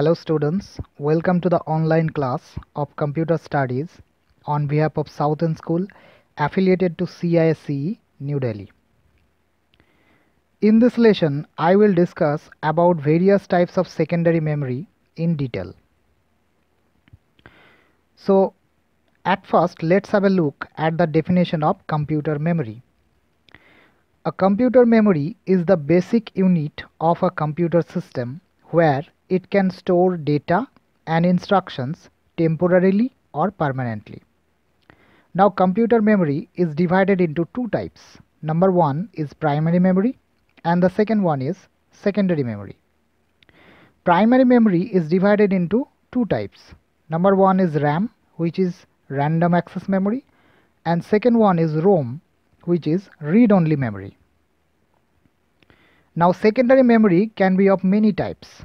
Hello students, welcome to the online class of computer studies on behalf of Southern School affiliated to CISCE, New Delhi. In this lesson, I will discuss about various types of secondary memory in detail. So at first, let's have a look at the definition of computer memory. A computer memory is the basic unit of a computer system where it can store data and instructions temporarily or permanently. Now computer memory is divided into two types. Number one is primary memory and the second one is secondary memory. Primary memory is divided into two types. Number one is RAM which is random access memory and second one is ROM which is read-only memory. Now secondary memory can be of many types.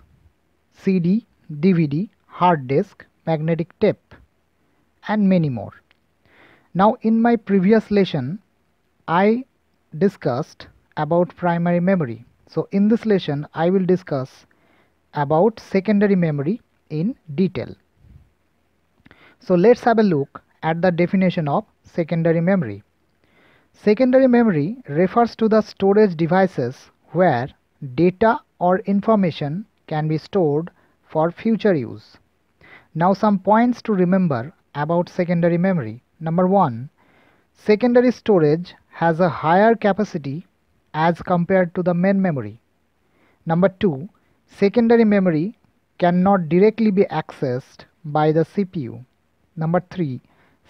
CD, DVD, hard disk, magnetic tape and many more. Now in my previous lesson I discussed about primary memory. So in this lesson I will discuss about secondary memory in detail. So let's have a look at the definition of secondary memory. Secondary memory refers to the storage devices where data or information can be stored for future use. Now some points to remember about secondary memory. Number 1. Secondary storage has a higher capacity as compared to the main memory. Number 2. Secondary memory cannot directly be accessed by the CPU. Number 3.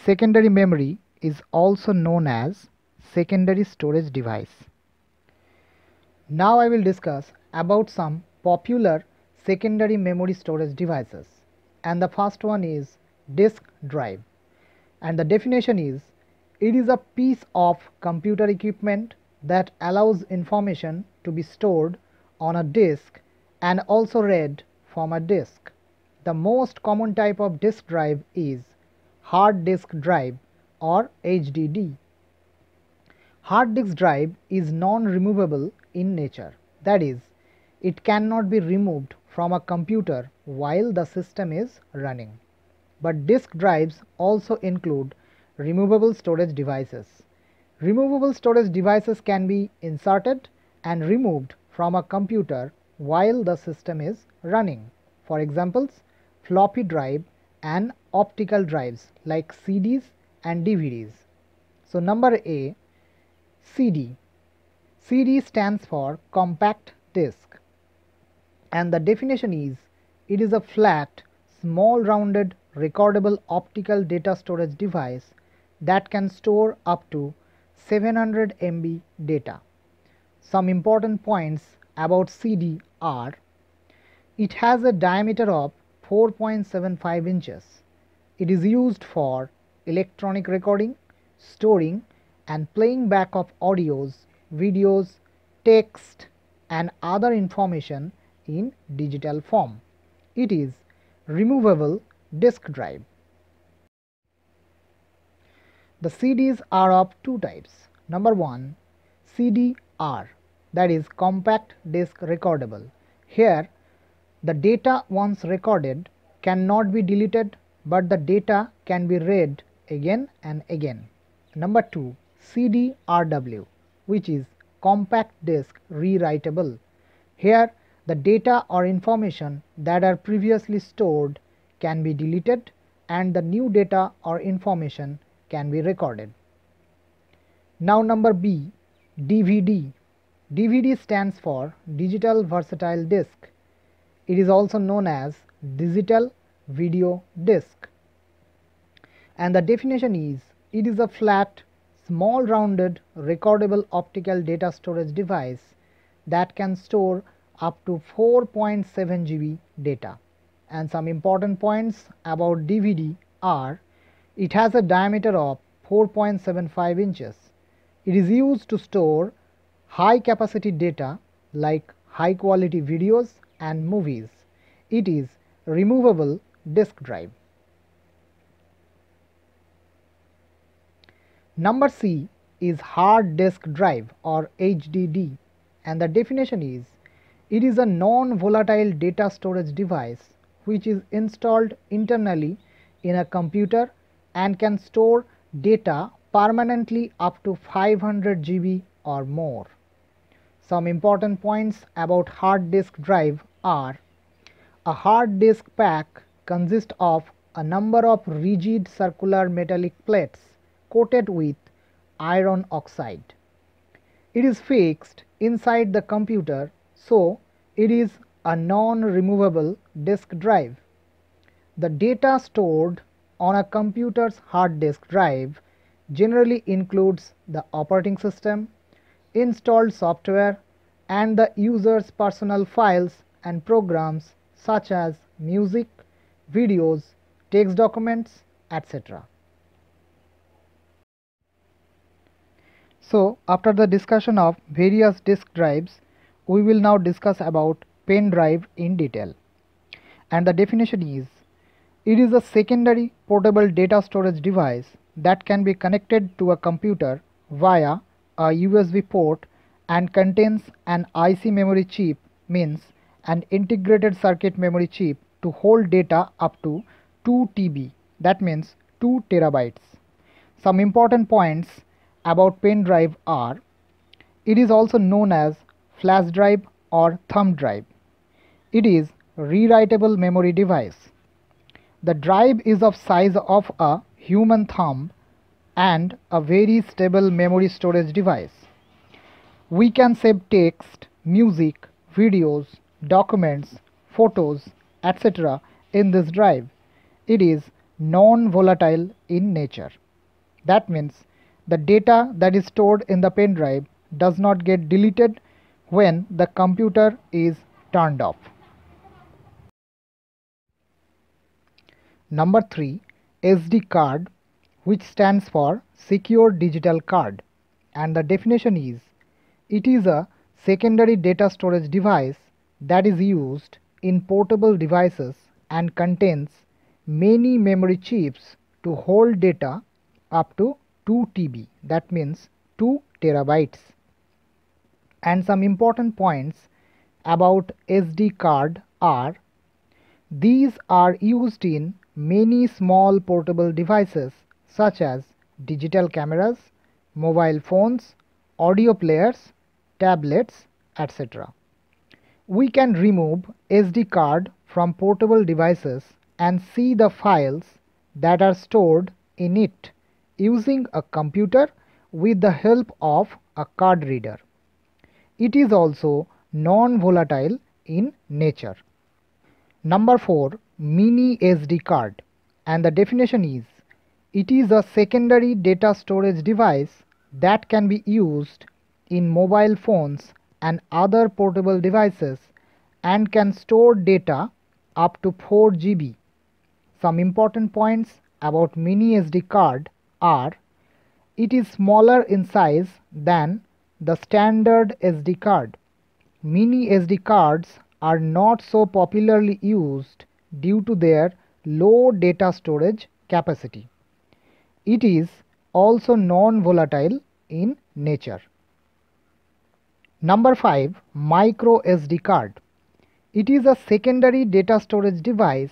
Secondary memory is also known as secondary storage device. Now I will discuss about some popular secondary memory storage devices and the first one is disk drive and the definition is it is a piece of computer equipment that allows information to be stored on a disk and also read from a disk. The most common type of disk drive is hard disk drive or HDD. Hard disk drive is non-removable in nature that is it cannot be removed from a computer while the system is running. But disk drives also include removable storage devices. Removable storage devices can be inserted and removed from a computer while the system is running. For examples, floppy drive and optical drives like CDs and DVDs. So number A, CD. CD stands for compact disk and the definition is it is a flat, small rounded recordable optical data storage device that can store up to 700 MB data. Some important points about CD are it has a diameter of 4.75 inches. It is used for electronic recording, storing and playing back of audios, videos, text and other information in digital form. It is removable disk drive. The CDs are of two types. Number one, CDR that is compact disc recordable. Here the data once recorded cannot be deleted but the data can be read again and again. Number 2 CDRW which is compact disc rewritable. Here the data or information that are previously stored can be deleted and the new data or information can be recorded. Now number B, DVD. DVD stands for Digital Versatile Disc. It is also known as Digital Video Disc. And the definition is, it is a flat, small rounded, recordable optical data storage device that can store up to 4.7 GB data. And some important points about DVD are it has a diameter of 4.75 inches. It is used to store high capacity data like high quality videos and movies. It is removable disk drive. Number C is hard disk drive or HDD and the definition is it is a non-volatile data storage device which is installed internally in a computer and can store data permanently up to 500 GB or more. Some important points about hard disk drive are a hard disk pack consists of a number of rigid circular metallic plates coated with iron oxide. It is fixed inside the computer so, it is a non-removable disk drive. The data stored on a computer's hard disk drive generally includes the operating system, installed software and the user's personal files and programs such as music, videos, text documents, etc. So, after the discussion of various disk drives, we will now discuss about pen drive in detail and the definition is it is a secondary portable data storage device that can be connected to a computer via a USB port and contains an IC memory chip means an integrated circuit memory chip to hold data up to 2 TB that means 2 terabytes some important points about pen drive are it is also known as flash drive or thumb drive. It is rewritable memory device. The drive is of size of a human thumb and a very stable memory storage device. We can save text, music, videos, documents, photos, etc. in this drive. It is non-volatile in nature. That means the data that is stored in the pen drive does not get deleted when the computer is turned off. Number 3 SD card which stands for secure digital card and the definition is it is a secondary data storage device that is used in portable devices and contains many memory chips to hold data up to 2 TB that means 2 terabytes and some important points about SD card are these are used in many small portable devices such as digital cameras, mobile phones, audio players, tablets, etc. We can remove SD card from portable devices and see the files that are stored in it using a computer with the help of a card reader. It is also non-volatile in nature. Number 4 mini SD card and the definition is it is a secondary data storage device that can be used in mobile phones and other portable devices and can store data up to 4 GB. Some important points about mini SD card are it is smaller in size than the standard SD card. Mini SD cards are not so popularly used due to their low data storage capacity. It is also non-volatile in nature. Number 5 Micro SD card. It is a secondary data storage device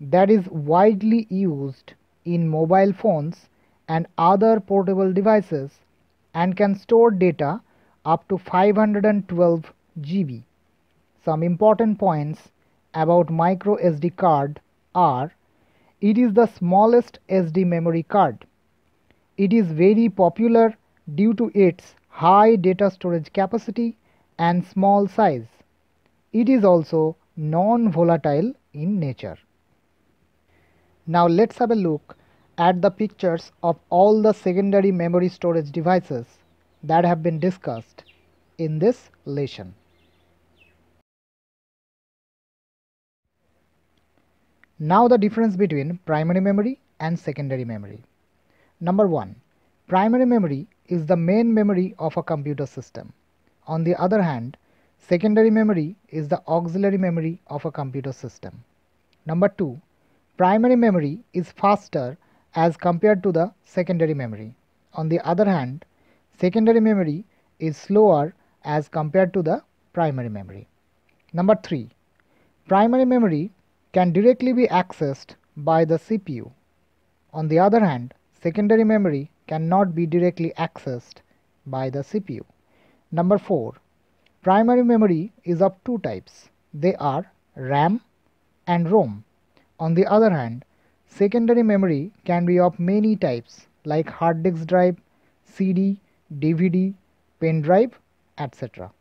that is widely used in mobile phones and other portable devices and can store data up to 512 GB. Some important points about micro SD card are it is the smallest SD memory card. It is very popular due to its high data storage capacity and small size. It is also non-volatile in nature. Now let's have a look at the pictures of all the secondary memory storage devices that have been discussed in this lesson. Now the difference between primary memory and secondary memory. Number 1. Primary memory is the main memory of a computer system. On the other hand, secondary memory is the auxiliary memory of a computer system. Number 2. Primary memory is faster as compared to the secondary memory. On the other hand, Secondary memory is slower as compared to the primary memory. Number 3. Primary memory can directly be accessed by the CPU. On the other hand, secondary memory cannot be directly accessed by the CPU. Number 4. Primary memory is of two types. They are RAM and ROM. On the other hand, secondary memory can be of many types like hard disk drive, CD, DVD, pen drive, etc.